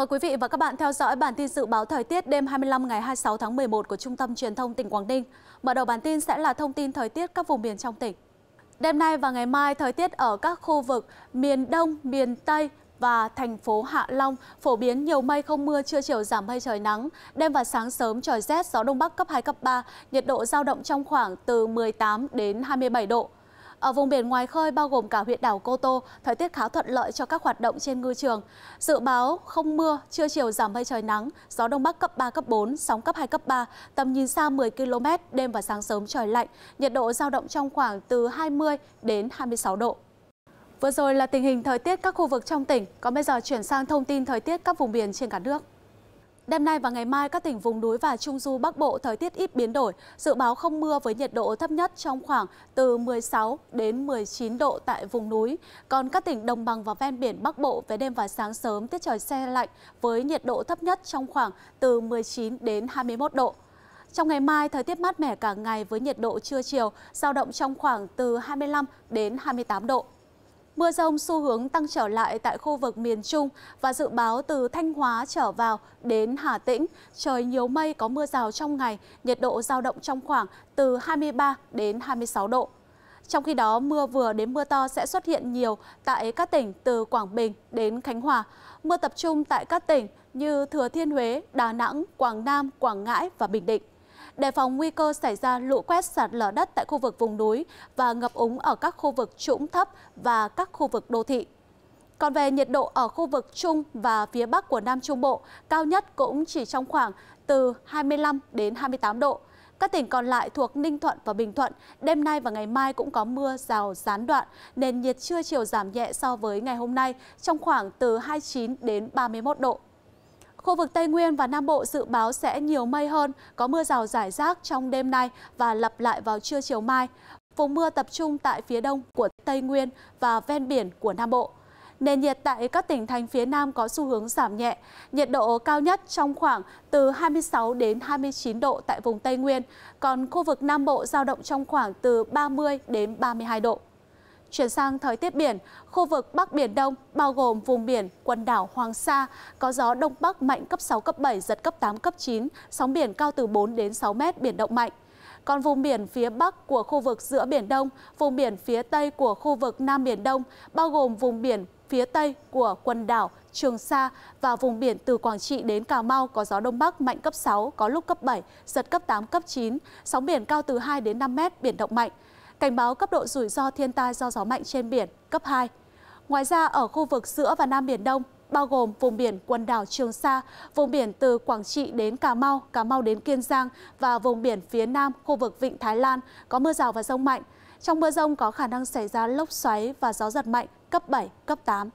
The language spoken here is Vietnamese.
Mời quý vị và các bạn theo dõi bản tin dự báo thời tiết đêm 25 ngày 26 tháng 11 của Trung tâm Truyền thông tỉnh Quảng Ninh. Mở đầu bản tin sẽ là thông tin thời tiết các vùng miền trong tỉnh. Đêm nay và ngày mai, thời tiết ở các khu vực miền Đông, miền Tây, và thành phố Hạ Long phổ biến nhiều mây không mưa, trưa chiều giảm mây trời nắng, đêm và sáng sớm trời rét, gió đông bắc cấp 2 cấp 3, nhiệt độ giao động trong khoảng từ 18 đến 27 độ. Ở vùng biển ngoài khơi bao gồm cả huyện đảo Cô Tô, thời tiết khá thuận lợi cho các hoạt động trên ngư trường. Dự báo không mưa, trưa chiều giảm mây trời nắng, gió đông bắc cấp 3 cấp 4, sóng cấp 2 cấp 3, tầm nhìn xa 10 km, đêm và sáng sớm trời lạnh, nhiệt độ giao động trong khoảng từ 20 đến 26 độ. Vừa rồi là tình hình thời tiết các khu vực trong tỉnh, còn bây giờ chuyển sang thông tin thời tiết các vùng biển trên cả nước. Đêm nay và ngày mai, các tỉnh vùng núi và Trung Du Bắc Bộ thời tiết ít biến đổi, dự báo không mưa với nhiệt độ thấp nhất trong khoảng từ 16 đến 19 độ tại vùng núi. Còn các tỉnh đồng bằng và ven biển Bắc Bộ về đêm và sáng sớm tiết trời xe lạnh với nhiệt độ thấp nhất trong khoảng từ 19 đến 21 độ. Trong ngày mai, thời tiết mát mẻ cả ngày với nhiệt độ trưa chiều, giao động trong khoảng từ 25 đến 28 độ. Mưa rông xu hướng tăng trở lại tại khu vực miền Trung và dự báo từ Thanh Hóa trở vào đến Hà Tĩnh. Trời nhiều mây có mưa rào trong ngày, nhiệt độ giao động trong khoảng từ 23 đến 26 độ. Trong khi đó, mưa vừa đến mưa to sẽ xuất hiện nhiều tại các tỉnh từ Quảng Bình đến Khánh Hòa. Mưa tập trung tại các tỉnh như Thừa Thiên Huế, Đà Nẵng, Quảng Nam, Quảng Ngãi và Bình Định đề phòng nguy cơ xảy ra lũ quét sạt lở đất tại khu vực vùng núi và ngập úng ở các khu vực trũng thấp và các khu vực đô thị. Còn về nhiệt độ ở khu vực Trung và phía Bắc của Nam Trung Bộ, cao nhất cũng chỉ trong khoảng từ 25 đến 28 độ. Các tỉnh còn lại thuộc Ninh Thuận và Bình Thuận, đêm nay và ngày mai cũng có mưa rào gián đoạn, nên nhiệt trưa chiều giảm nhẹ so với ngày hôm nay trong khoảng từ 29 đến 31 độ. Khu vực Tây Nguyên và Nam Bộ dự báo sẽ nhiều mây hơn, có mưa rào rải rác trong đêm nay và lặp lại vào trưa chiều mai. Vùng mưa tập trung tại phía đông của Tây Nguyên và ven biển của Nam Bộ. Nền nhiệt tại các tỉnh thành phía Nam có xu hướng giảm nhẹ, nhiệt độ cao nhất trong khoảng từ 26 đến 29 độ tại vùng Tây Nguyên, còn khu vực Nam Bộ giao động trong khoảng từ 30 đến 32 độ. Chuyển sang thời tiết biển, khu vực Bắc Biển Đông bao gồm vùng biển quần đảo Hoàng Sa có gió đông bắc mạnh cấp 6 cấp 7 giật cấp 8 cấp 9, sóng biển cao từ 4 đến 6 mét biển động mạnh. Còn vùng biển phía Bắc của khu vực giữa Biển Đông, vùng biển phía Tây của khu vực Nam Biển Đông, bao gồm vùng biển phía Tây của quần đảo Trường Sa và vùng biển từ Quảng Trị đến Cà Mau có gió Đông Bắc mạnh cấp 6, có lúc cấp 7, giật cấp 8, cấp 9, sóng biển cao từ 2 đến 5 mét, biển động mạnh cảnh báo cấp độ rủi ro thiên tai do gió mạnh trên biển cấp 2. Ngoài ra, ở khu vực giữa và Nam Biển Đông, bao gồm vùng biển quần đảo Trường Sa, vùng biển từ Quảng Trị đến Cà Mau, Cà Mau đến Kiên Giang và vùng biển phía Nam khu vực Vịnh Thái Lan có mưa rào và rông mạnh. Trong mưa rông có khả năng xảy ra lốc xoáy và gió giật mạnh cấp 7, cấp 8.